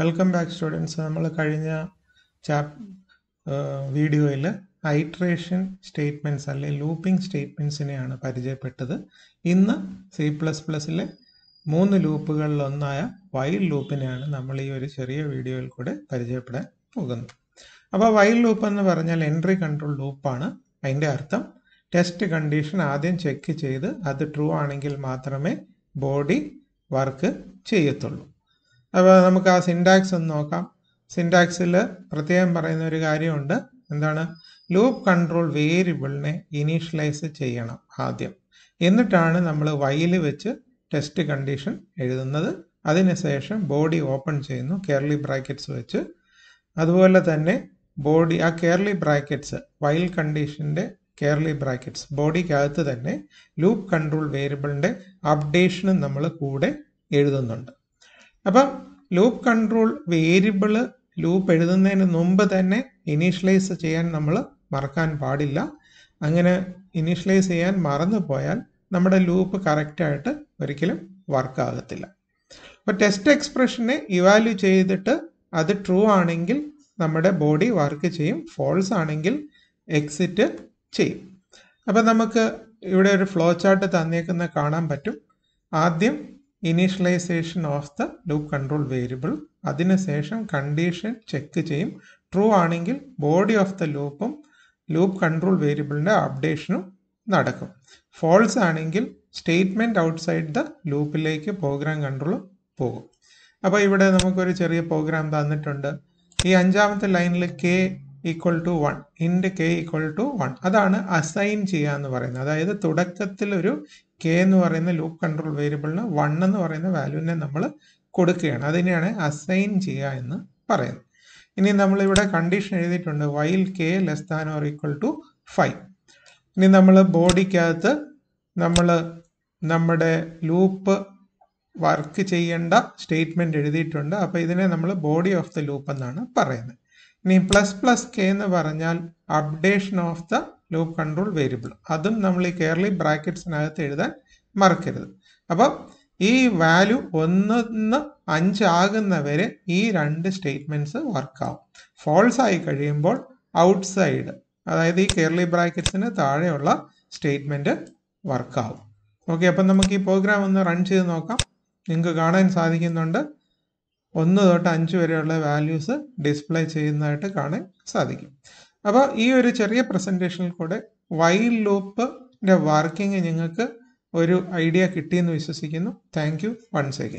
welcome back students നമ്മൾ കഴിഞ്ഞ ചാപ് വീഡിയോയിൽ ഐട്രേഷൻ സ്റ്റേറ്റ്മെൻറ്റ്സ് അല്ലെങ്കിൽ ലൂപ്പിംഗ് സ്റ്റേറ്റ്മെൻറ്റ്സിനെയാണ് പരിചയപ്പെട്ടത് ഇന്ന് സി പ്ലസ് പ്ലസ്സിലെ മൂന്ന് ലൂപ്പുകളിലൊന്നായ വൈൽ ലൂപ്പിനെയാണ് നമ്മൾ ഈ ഒരു ചെറിയ വീഡിയോയിൽ കൂടെ പരിചയപ്പെടാൻ പോകുന്നത് അപ്പോൾ വൈൽ ലൂപ്പ് എന്ന് പറഞ്ഞാൽ എൻട്രി കൺട്രോൾ ലൂപ്പാണ് അതിൻ്റെ അർത്ഥം ടെസ്റ്റ് കണ്ടീഷൻ ആദ്യം ചെക്ക് ചെയ്ത് അത് ട്രൂ ആണെങ്കിൽ മാത്രമേ ബോഡി വർക്ക് ചെയ്യത്തുള്ളൂ അപ്പോൾ നമുക്ക് ആ സിൻഡാക്സ് ഒന്ന് നോക്കാം സിൻഡാക്സിൽ പ്രത്യേകം പറയുന്ന ഒരു കാര്യമുണ്ട് എന്താണ് ലൂപ്പ് കൺട്രോൾ വേരിയബിളിനെ ഇനീഷ്യലൈസ് ചെയ്യണം ആദ്യം എന്നിട്ടാണ് നമ്മൾ വൈയിൽ വെച്ച് ടെസ്റ്റ് കണ്ടീഷൻ എഴുതുന്നത് അതിനുശേഷം ബോഡി ഓപ്പൺ ചെയ്യുന്നു കേർലി ബ്രാക്കറ്റ്സ് വെച്ച് അതുപോലെ തന്നെ ബോഡി ആ കേർലി ബ്രാക്കറ്റ്സ് വൈൽ കണ്ടീഷൻ്റെ കേർലി ബ്രാക്കറ്റ്സ് ബോഡിക്കകത്ത് തന്നെ ലൂപ്പ് കൺട്രോൾ വേരിയബിളിൻ്റെ അപ്ഡേഷനും നമ്മൾ കൂടെ എഴുതുന്നുണ്ട് അപ്പം ലൂപ്പ് കൺട്രോൾ വേരിയബിൾ ലൂപ്പ് എഴുതുന്നതിന് മുമ്പ് തന്നെ ഇനീഷ്യലൈസ് ചെയ്യാൻ നമ്മൾ മറക്കാൻ പാടില്ല അങ്ങനെ ഇനീഷ്യലൈസ് ചെയ്യാൻ മറന്നു പോയാൽ നമ്മുടെ ലൂപ്പ് കറക്റ്റായിട്ട് ഒരിക്കലും വർക്ക് ആകത്തില്ല അപ്പോൾ ടെസ്റ്റ് എക്സ്പ്രഷനെ ഇവാല്യൂ ചെയ്തിട്ട് അത് ട്രൂ ആണെങ്കിൽ നമ്മുടെ ബോഡി വർക്ക് ചെയ്യും ഫോൾസ് ആണെങ്കിൽ എക്സിറ്റ് ചെയ്യും അപ്പോൾ നമുക്ക് ഇവിടെ ഒരു ഫ്ലോ ചാർട്ട് തന്നേക്കുന്ന കാണാൻ പറ്റും ആദ്യം initialization of the loop control variable അതിനുശേഷം കണ്ടീഷൻ ചെക്ക് ചെയ്യും ട്രൂ ആണെങ്കിൽ ബോഡി ഓഫ് ദ ലൂപ്പും ലൂപ്പ് കൺട്രോൾ വേരിയബിളിൻ്റെ അപ്ഡേഷനും നടക്കും ഫോൾസ് ആണെങ്കിൽ സ്റ്റേറ്റ്മെൻറ്റ് ഔട്ട്സൈഡ് ദ ലൂപ്പിലേക്ക് പ്രോഗ്രാം കൺട്രോൾ പോകും അപ്പോൾ ഇവിടെ നമുക്കൊരു ചെറിയ പ്രോഗ്രാം തന്നിട്ടുണ്ട് ഈ അഞ്ചാമത്തെ ലൈനിൽ K equal to one and K equal to one അതാണ് അസൈൻ ചെയ്യുക എന്ന് പറയുന്നത് അതായത് തുടക്കത്തിൽ ഒരു കെ എന്ന് പറയുന്ന ലൂപ്പ് കൺട്രോൾ വേരിയബിളിന് വൺ എന്ന് പറയുന്ന വാല്യൂവിനെ നമ്മൾ കൊടുക്കുകയാണ് അതിനെയാണ് അസൈൻ ചെയ്യുക എന്ന് പറയുന്നത് ഇനി നമ്മളിവിടെ കണ്ടീഷൻ എഴുതിയിട്ടുണ്ട് while K less than or equal to five ഇനി നമ്മൾ ബോഡിക്കകത്ത് നമ്മൾ നമ്മുടെ ലൂപ്പ് വർക്ക് ചെയ്യേണ്ട സ്റ്റേറ്റ്മെൻറ്റ് എഴുതിയിട്ടുണ്ട് അപ്പോൾ ഇതിനെ നമ്മൾ ബോഡി ഓഫ് ദ ലൂപ്പ് എന്നാണ് പറയുന്നത് ഇനി പ്ലസ് പ്ലസ് കെ എന്ന് പറഞ്ഞാൽ updation of the loop control variable അതും നമ്മൾ ഈ കെയർലി ബ്രാക്കറ്റ്സിനകത്ത് എഴുതാൻ മറക്കരുത് അപ്പം ഈ വാല്യൂ ഒന്നിന്ന് അഞ്ചാകുന്ന വരെ ഈ രണ്ട് സ്റ്റേറ്റ്മെന്റ്സ് വർക്കാവും ഫോൾസ് ആയി കഴിയുമ്പോൾ ഔട്ട്സൈഡ് അതായത് ഈ കെയർലി ബ്രാക്കറ്റ്സിന് താഴെയുള്ള സ്റ്റേറ്റ്മെന്റ് വർക്കാവും ഓക്കെ അപ്പം നമുക്ക് ഈ പ്രോഗ്രാം ഒന്ന് റൺ ചെയ്ത് നോക്കാം നിങ്ങൾക്ക് കാണാൻ സാധിക്കുന്നുണ്ട് ഒന്ന് തൊട്ട് അഞ്ച് വരെയുള്ള വാല്യൂസ് ഡിസ്പ്ലേ ചെയ്യുന്നതായിട്ട് കാണാൻ സാധിക്കും അപ്പോൾ ഈ ഒരു ചെറിയ പ്രസൻറ്റേഷനിൽ കൂടെ വൈൽ ലൂപ്പിൻ്റെ വർക്കിംഗ് നിങ്ങൾക്ക് ഒരു ഐഡിയ കിട്ടിയെന്ന് വിശ്വസിക്കുന്നു താങ്ക് യു വൺസ് അഗൈൻ